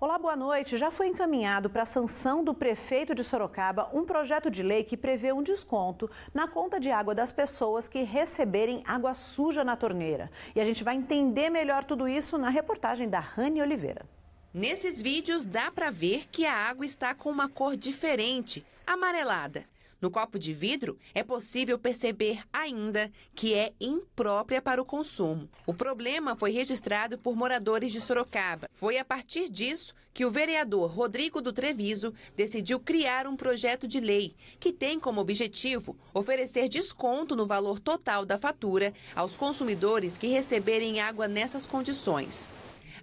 Olá, boa noite. Já foi encaminhado para a sanção do prefeito de Sorocaba um projeto de lei que prevê um desconto na conta de água das pessoas que receberem água suja na torneira. E a gente vai entender melhor tudo isso na reportagem da Rani Oliveira. Nesses vídeos dá para ver que a água está com uma cor diferente, amarelada. No copo de vidro, é possível perceber ainda que é imprópria para o consumo. O problema foi registrado por moradores de Sorocaba. Foi a partir disso que o vereador Rodrigo do Treviso decidiu criar um projeto de lei que tem como objetivo oferecer desconto no valor total da fatura aos consumidores que receberem água nessas condições.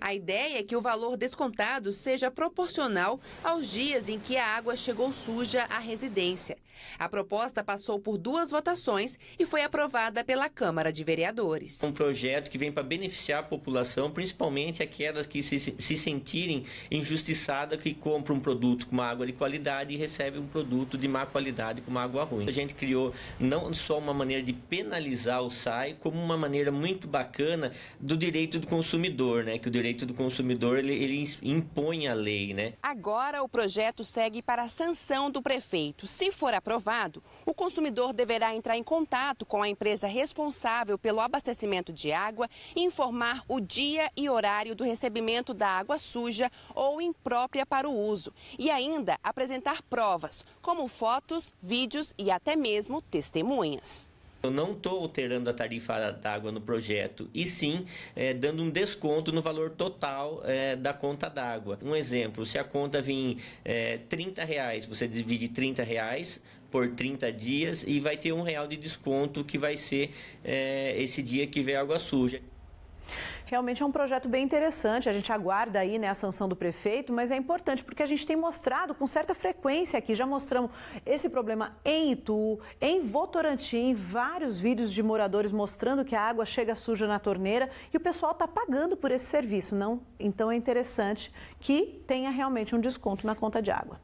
A ideia é que o valor descontado seja proporcional aos dias em que a água chegou suja à residência. A proposta passou por duas votações e foi aprovada pela Câmara de Vereadores. Um projeto que vem para beneficiar a população, principalmente aquelas que se, se sentirem injustiçadas, que compram um produto com uma água de qualidade e recebem um produto de má qualidade com uma água ruim. A gente criou não só uma maneira de penalizar o SAI, como uma maneira muito bacana do direito do consumidor, né? Que o direito direito do consumidor ele, ele impõe a lei, né? Agora o projeto segue para a sanção do prefeito. Se for aprovado, o consumidor deverá entrar em contato com a empresa responsável pelo abastecimento de água e informar o dia e horário do recebimento da água suja ou imprópria para o uso e ainda apresentar provas, como fotos, vídeos e até mesmo testemunhas. Eu não estou alterando a tarifa d'água no projeto, e sim é, dando um desconto no valor total é, da conta d'água. Um exemplo, se a conta vir é, 30 reais, você divide 30 reais por 30 dias e vai ter um real de desconto que vai ser é, esse dia que vem água suja. Realmente é um projeto bem interessante. A gente aguarda aí né, a sanção do prefeito, mas é importante porque a gente tem mostrado com certa frequência aqui, já mostramos esse problema em Itu, em Votorantim, vários vídeos de moradores mostrando que a água chega suja na torneira e o pessoal está pagando por esse serviço, não? Então é interessante que tenha realmente um desconto na conta de água.